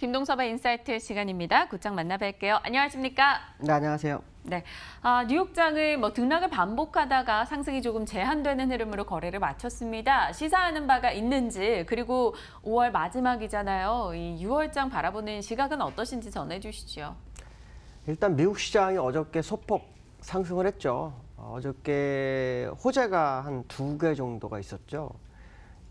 김동서바 인사이트 시간입니다. 곧장 만나뵐게요. 안녕하십니까? 네, 안녕하세요. 네, 아, 뉴욕장은 뭐 등락을 반복하다가 상승이 조금 제한되는 흐름으로 거래를 마쳤습니다. 시사하는 바가 있는지 그리고 5월 마지막이잖아요. 이 6월장 바라보는 시각은 어떠신지 전해주시죠. 일단 미국 시장이 어저께 소폭 상승을 했죠. 어저께 호재가 한 두 개 정도가 있었죠.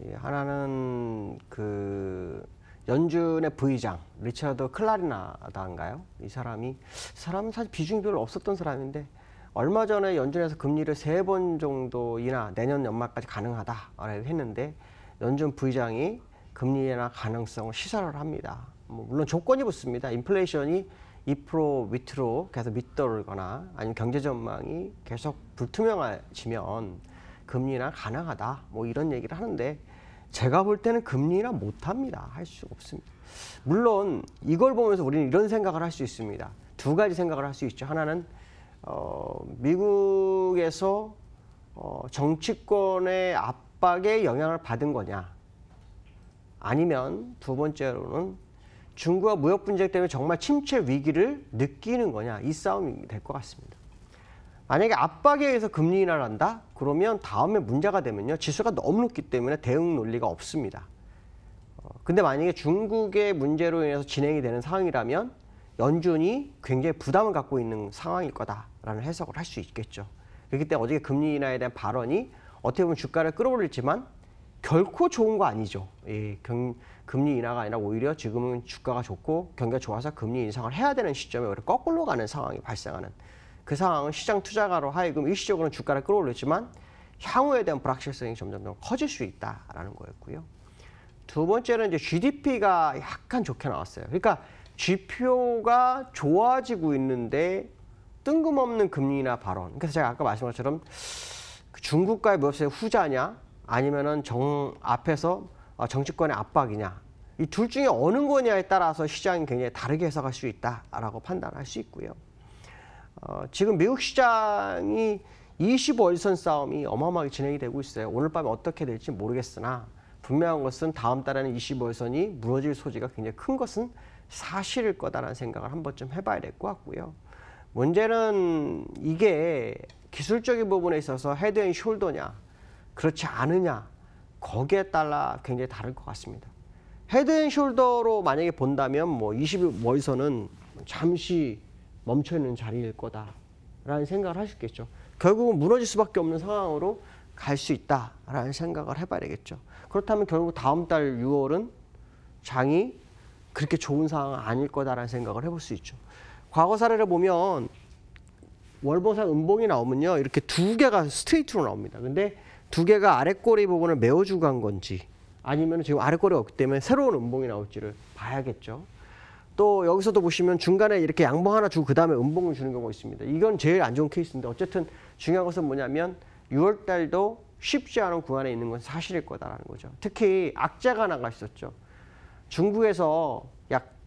예, 하나는 그 연준의 부의장 리처드 클라리나다인가요? 이 사람이 사람은 사실 비중 별로 없었던 사람인데 얼마 전에 연준에서 금리를 세 번 정도 이나 내년 연말까지 가능하다라고 했는데 연준 부의장이 금리 인하 가능성을 시사를 합니다. 뭐 물론 조건이 붙습니다. 인플레이션이 2% 밑으로 계속 밑돌거나 아니면 경제 전망이 계속 불투명해지면 금리나 가능하다 뭐 이런 얘기를 하는데 제가 볼 때는 금리라 못합니다. 할 수 없습니다. 물론 이걸 보면서 우리는 이런 생각을 할 수 있습니다. 두 가지 생각을 할 수 있죠. 하나는 어, 미국에서 어, 정치권의 압박에 영향을 받은 거냐. 아니면 두 번째로는 중국과 무역 분쟁 때문에 정말 침체 위기를 느끼는 거냐. 이 싸움이 될 것 같습니다. 만약에 압박에 의해서 금리 인하를 한다? 그러면 다음에 문제가 되면요. 지수가 너무 높기 때문에 대응 논리가 없습니다. 어, 근데 만약에 중국의 문제로 인해서 진행이 되는 상황이라면 연준이 굉장히 부담을 갖고 있는 상황일 거다라는 해석을 할 수 있겠죠. 그렇기 때문에 어제 금리 인하에 대한 발언이 어떻게 보면 주가를 끌어올리지만 결코 좋은 거 아니죠. 예, 경, 금리 인하가 아니라 오히려 지금은 주가가 좋고 경기가 좋아서 금리 인상을 해야 되는 시점에 오히려 거꾸로 가는 상황이 발생하는 그 상황은 시장 투자가로 하여금 일시적으로는 주가를 끌어올렸지만 향후에 대한 불확실성이 점점 더 커질 수 있다라는 거였고요. 두 번째는 이제 GDP가 약간 좋게 나왔어요. 그러니까 지표가 좋아지고 있는데 뜬금없는 금리나 발언. 그래서 제가 아까 말씀한 것처럼 그 중국과의 무역세 후자냐 아니면은 정 앞에서 어, 정치권의 압박이냐 이 둘 중에 어느 거냐에 따라서 시장이 굉장히 다르게 해석할 수 있다라고 판단할 수 있고요. 어, 지금 미국 시장이 25일선 싸움이 어마어마하게 진행이 되고 있어요. 오늘 밤에 어떻게 될지 모르겠으나 분명한 것은 다음 달에는 25일선이 무너질 소지가 굉장히 큰 것은 사실일 거다라는 생각을 한 번쯤 해봐야 될 것 같고요. 문제는 이게 기술적인 부분에 있어서 헤드 앤 숄더냐 그렇지 않으냐 거기에 따라 굉장히 다를 것 같습니다. 헤드 앤 숄더로 만약에 본다면 뭐 20일 선은 잠시 멈춰 있는 자리일 거다라는 생각을 하셨겠죠. 결국은 무너질 수밖에 없는 상황으로 갈 수 있다라는 생각을 해봐야 되겠죠. 그렇다면 결국 다음 달 6월은 장이 그렇게 좋은 상황 아닐 거다라는 생각을 해볼 수 있죠. 과거 사례를 보면 월보상 음봉이 나오면요 이렇게 두 개가 스트레이트로 나옵니다. 근데 두 개가 아랫꼬리 부분을 메워주간 건지 아니면 지금 아랫꼬리가 없기 때문에 새로운 음봉이 나올지를 봐야겠죠. 또 여기서도 보시면 중간에 이렇게 양봉 하나 주고 그다음에 음봉을 주는 경우가 있습니다. 이건 제일 안 좋은 케이스인데 어쨌든 중요한 것은 뭐냐면 6월 달도 쉽지 않은 구간에 있는 건 사실일 거다라는 거죠. 특히 악재가 나가 있었죠. 중국에서 약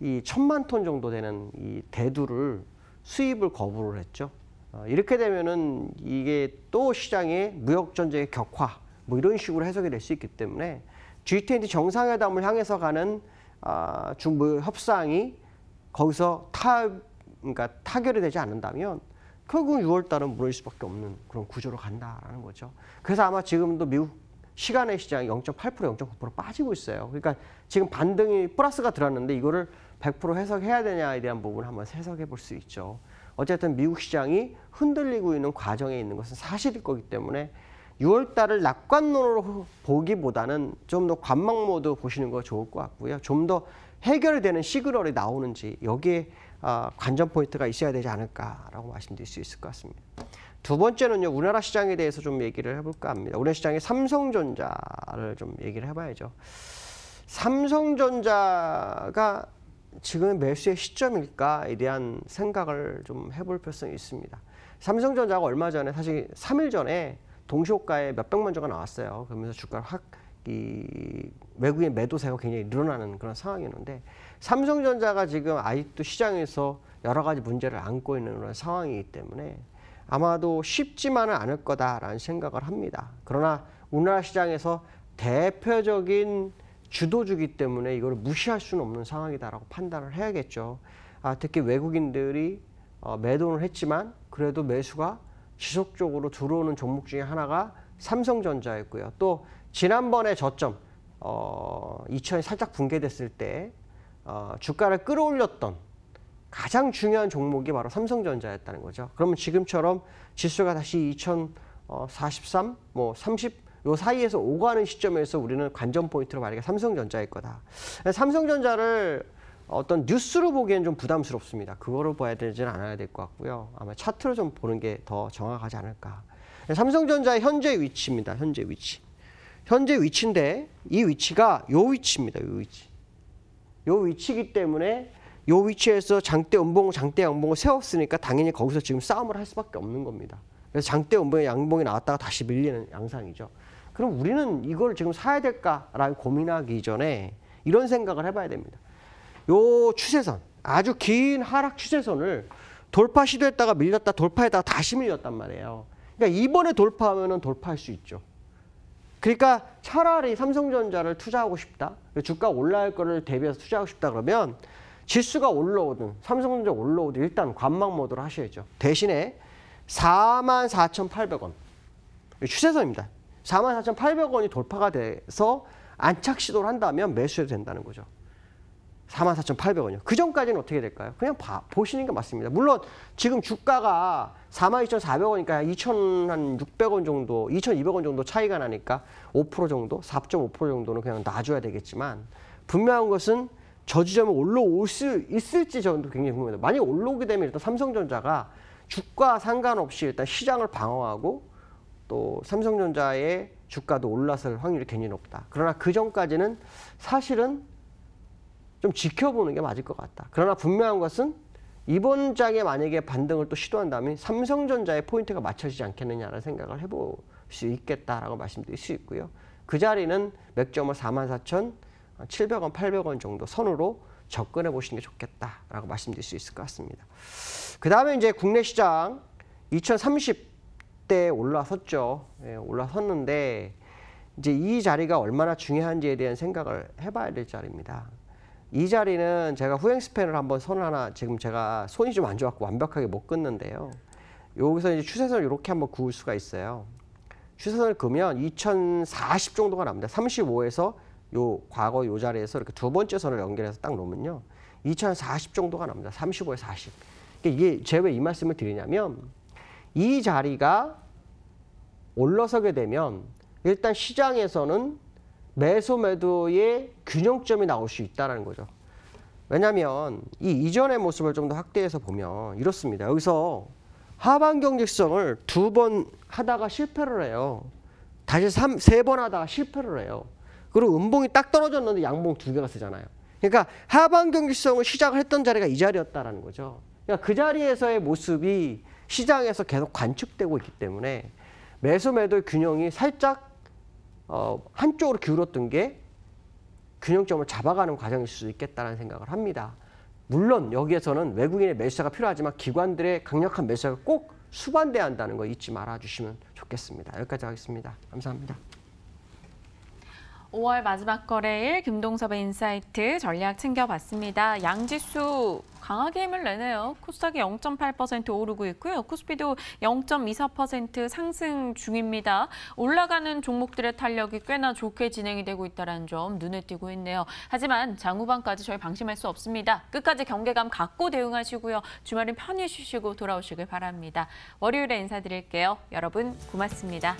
이 천만 톤 정도 되는 이 대두를 수입을 거부를 했죠. 어, 이렇게 되면은 이게 또 시장의 무역 전쟁의 격화 뭐 이런 식으로 해석이 될 수 있기 때문에 G20 정상회담을 향해서 가는 아, 중부 협상이 거기서 타 그러니까 타결이 되지 않는다면 결국 6월 달은 무너질 수밖에 없는 그런 구조로 간다라는 거죠. 그래서 아마 지금도 미국 시간의 시장이 0.8% 0.9% 빠지고 있어요. 그러니까 지금 반등이 플러스가 들었는데 이거를 100% 해석해야 되냐에 대한 부분을 한번 해석해 볼 수 있죠. 어쨌든 미국 시장이 흔들리고 있는 과정에 있는 것은 사실일 거기 때문에 6월달을 낙관론으로 보기보다는 좀 더 관망 모드 보시는 거 좋을 것 같고요. 좀 더 해결되는 시그널이 나오는지 여기에 아, 관전 포인트가 있어야 되지 않을까라고 말씀드릴 수 있을 것 같습니다. 두 번째는요, 우리나라 시장에 대해서 좀 얘기를 해볼까 합니다. 우리나라 시장의 삼성전자를 좀 얘기를 해봐야죠. 삼성전자가 지금 매수의 시점일까에 대한 생각을 좀 해볼 필요성이 있습니다. 삼성전자가 얼마 전에 사실 3일 전에 동시호가에 몇백만 주가 나왔어요. 그러면서 주가가 확이 외국인 매도세가 굉장히 늘어나는 그런 상황이었는데 삼성전자가 지금 아직도 시장에서 여러 가지 문제를 안고 있는 그런 상황이기 때문에 아마도 쉽지만은 않을 거다라는 생각을 합니다. 그러나 우리나라 시장에서 대표적인 주도주기 때문에 이걸 무시할 수는 없는 상황이다라고 판단을 해야겠죠. 아, 특히 외국인들이 어, 매도는 했지만 그래도 매수가 지속적으로 들어오는 종목 중에 하나가 삼성전자였고요. 또 지난번에 저점 어, 2천이 살짝 붕괴됐을 때 어, 주가를 끌어올렸던 가장 중요한 종목이 바로 삼성전자였다는 거죠. 그러면 지금처럼 지수가 다시 2043, 뭐 30, 요 사이에서 오가는 시점에서 우리는 관전 포인트로 만약에 삼성전자일 거다. 삼성전자를 어떤 뉴스로 보기엔 좀 부담스럽습니다. 그거로 봐야 되지는 않아야 될 것 같고요. 아마 차트로 좀 보는 게 더 정확하지 않을까. 삼성전자의 현재 위치입니다. 현재 위치. 현재 위치인데 이 위치가 요 위치입니다. 요 위치. 요 위치이기 때문에 요 위치에서 장대 음봉, 장대 양봉을 세웠으니까 당연히 거기서 지금 싸움을 할 수밖에 없는 겁니다. 그래서 장대 음봉에 양봉이 나왔다가 다시 밀리는 양상이죠. 그럼 우리는 이걸 지금 사야 될까라고 고민하기 전에 이런 생각을 해봐야 됩니다. 요 추세선 아주 긴 하락 추세선을 돌파 시도했다가 밀렸다 돌파에다가 다시 밀렸단 말이에요. 그러니까 이번에 돌파하면은 돌파할 수 있죠. 그러니까 차라리 삼성전자를 투자하고 싶다. 주가 올라갈 거를 대비해서 투자하고 싶다 그러면 지수가 올라오든 삼성전자 올라오든 일단 관망 모드로 하셔야죠. 대신에 44,800원. 추세선입니다. 44,800원이 돌파가 돼서 안착 시도를 한다면 매수해도 된다는 거죠. 44,800원이요. 그 전까지는 어떻게 될까요? 그냥 봐, 보시는 게 맞습니다. 물론 지금 주가가 42,400원이니까 2,600원 정도, 2,200원 정도 차이가 나니까 5% 정도, 4.5% 정도는 그냥 놔줘야 되겠지만 분명한 것은 저지점에 올라올 수 있을지 저도 굉장히 궁금합니다. 만약 올라오게 되면 일단 삼성전자가 주가 상관없이 일단 시장을 방어하고 또 삼성전자의 주가도 올라설 확률이 굉장히 높다. 그러나 그 전까지는 사실은 좀 지켜보는 게 맞을 것 같다. 그러나 분명한 것은 이번 장에 만약에 반등을 또 시도한다면 삼성전자의 포인트가 맞춰지지 않겠느냐라는 생각을 해볼 수 있겠다라고 말씀드릴 수 있고요. 그 자리는 맥점을 44,700원, 800원 정도 선으로 접근해 보시는 게 좋겠다라고 말씀드릴 수 있을 것 같습니다. 그 다음에 이제 국내 시장 2030대에 올라섰죠. 예, 올라섰는데 이제 이 자리가 얼마나 중요한지에 대한 생각을 해봐야 될 자리입니다. 이 자리는 제가 후행 스팬을 한번 손 하나 지금 제가 손이 좀 안 좋았고 완벽하게 못 끊는데요. 여기서 이제 추세선을 이렇게 한번 그을 수가 있어요. 추세선을 그으면 2040 정도가 납니다. 35에서 요 과거 요 자리에서 이렇게 두 번째 선을 연결해서 딱 놓으면요. 2040 정도가 납니다. 35에 40. 이게 제가 왜 이 말씀을 드리냐면 이 자리가 올라서게 되면 일단 시장에서는 매수 매도의 균형점이 나올 수 있다는 거죠. 왜냐하면 이 이전의 모습을 좀 더 확대해서 보면 이렇습니다. 여기서 하반 경직성을 두 번 하다가 실패를 해요. 다시 세 번 하다가 실패를 해요. 그리고 음봉이 딱 떨어졌는데 양봉 두 개가 쓰잖아요. 그러니까 하반 경직성을 시작을 했던 자리가 이 자리였다라는 거죠. 그러니까 그 자리에서의 모습이 시장에서 계속 관측되고 있기 때문에 매수 매도의 균형이 살짝 어, 한쪽으로 기울었던 게 균형점을 잡아가는 과정일 수 있겠다는 생각을 합니다. 물론 여기에서는 외국인의 매수자가 필요하지만 기관들의 강력한 매수자가 꼭 수반돼야 한다는 거 잊지 말아 주시면 좋겠습니다. 여기까지 하겠습니다. 감사합니다. 5월 마지막 거래일 금동섭의 인사이트 전략 챙겨봤습니다. 양지수 강하게 힘을 내네요. 코스닥이 0.8% 오르고 있고요. 코스피도 0.24% 상승 중입니다. 올라가는 종목들의 탄력이 꽤나 좋게 진행이 되고 있다는 점 눈에 띄고 있네요. 하지만 장후반까지 저희 방심할 수 없습니다. 끝까지 경계감 갖고 대응하시고요. 주말은 편히 쉬시고 돌아오시길 바랍니다. 월요일에 인사드릴게요. 여러분 고맙습니다.